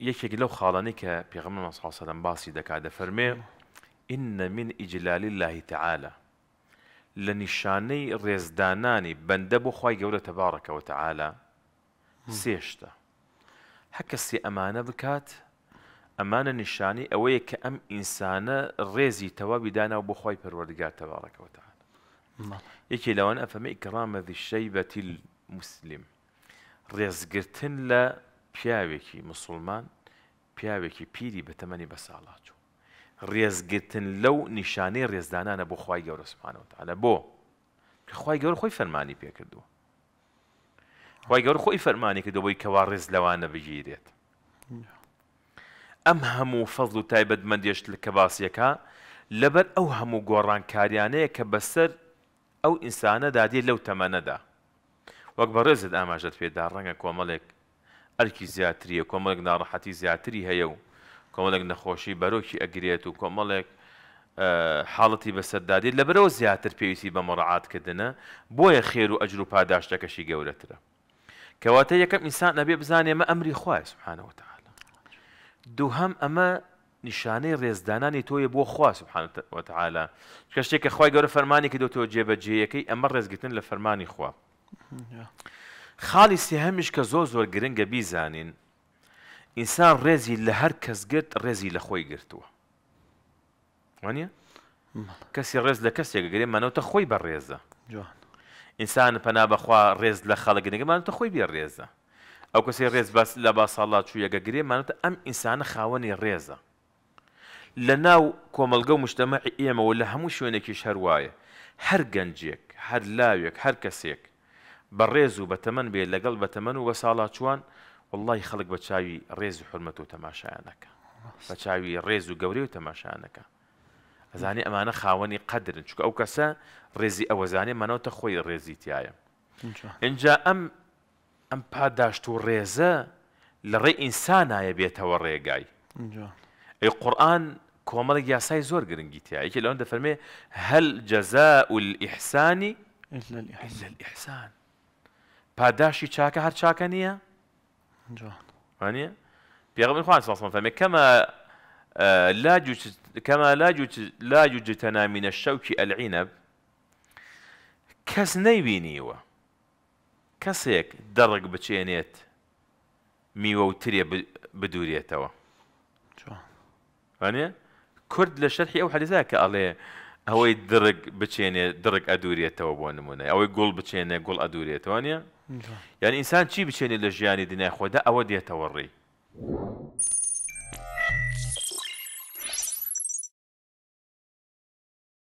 يشيك آه، لو خالنك في غمر صلى الله عليه وسلم باسي دكا فرمي إن من إجلال الله تعالى لنشاني رزداناني بندبو خواي قولة تبارك وتعالى سيشتا حكا سي أمانة بكات أمانة نشاني أوي كأم إنسانة رزي توابي دانا وبخواي بروردقات تبارك وتعالى يكي لو أنا أفهم إكرام ذي الشيبة المسلم ڕێزگرتن لە پیاوێکی مسلمان پیاوێکی پیری بەتەمەنی بە ساڵات چوو ڕێزگرتن لەو نیشانەی ڕێزدانانە بۆ خی گەورە سومانەوەتانە بۆ کەخوای گەور خۆی فەرمانی پێکردووە خی گەور خۆی فەرمانی کردەوەی کەوا ڕێز لەوانە بگیرێت ئەم هەموو فەزل و تایبەتمەندێشت لە کەباسیەکە لەبەر ئەو هەموو گۆڕانکاریانەیە کە بەسەر ئەو ئینسانە دادێ لەو تەمەنەدا وەک بەڕێزت ئاماژەت پێدا ڕەنگە کۆمەڵێک ئەرکی زیاتریە کۆمەڵێک ناڕەحەتی زیاتری هەیە و کۆمەڵێک نەخۆشی بەرۆکی ئەگرێت و کۆمەڵێک حاڵەتی بەسەردادی لە بەرەوە زیاتر پێویستی بە مەڕعاتکردنە بۆیە خێر و ئەجر و پاداشتەکەشی گەورەترە کەواتە یەکەم ئینسان نەبێ بزانێ مە ئەمری خوای سبحانەوەتەعاالە دووهەم ئەمە نیشانەی ڕێزدانانی تۆیە بۆ خوا سبحانەوەتەعاالە کە شتێکە خی گەورە فەرمانی کە دۆ تۆ جێبەجێیەکەی ئەمە ڕێزگرتن لە فەرمانی خوا خاڵی سێهەمیش کە زۆ زۆر گرنگە بیزانین ئینسان ڕێزی لە هەر کەس گرت ڕێزی لە خۆی گرتووە وانە کەسی ڕێز لە کەسێک گرێ مەنەوتە خۆی بە ڕێزە ئینسان پەنا بەخوا ڕێز لە خەڵک گرنگمانتە خۆی بێ ڕێزە ئەو کەسی ڕێز بەس لە باساڵا چوویەگە گرێمانێتە ئەم ئینسانە خاوەنی ڕێزە لە ناو کۆمەلگە و مشتەمەعی ئێمەەوە لە هەموو شوێنێکی شەروایە هەر گەنجێک هەر لاوێک هەر کەسێک بريزو بتمن بي لقلب تمنو بسالات شوان والله خلق بتشاوي ريز حرمته تماشى انك بتشاوي ريزو قوري وتماشى انك زاني امانه خاوني قدر شو او كسا ريزي او زاني ما نوت خوي ريزي تيايا ان جا ام ام باداش تو ريزا لري إنسانا يا بيته وري جاي اي قران كومل يا ساي زور جرينجي تيايا كي لون هل جزاء الاحسان الا الاحسان, إلا الإحسان. پاداشی چاکە هەر چاکە نییە پێغمخوان ساسم فەرمێ کەمە کەمە لا جوجتە نامینە شەوکی ئەلعینە کەس نەیبینیوە کەسێک دەڕک بچێنێت میوە و ترێ بدورێتەوە ئەێ کورد لە شەرحی ئەو حەلیزا کە ئەڵێ ئەوەی درگ بچێنێ درگ ئەدورێتەوە بۆ نمونە ئەوەی گوڵ بچێنێ گوڵ ئەدورێتەوە نیە یعنی ئینسان چی بچێنێت لە ژیانی دنیای خۆدا ئەوە دێتەوە ڕێی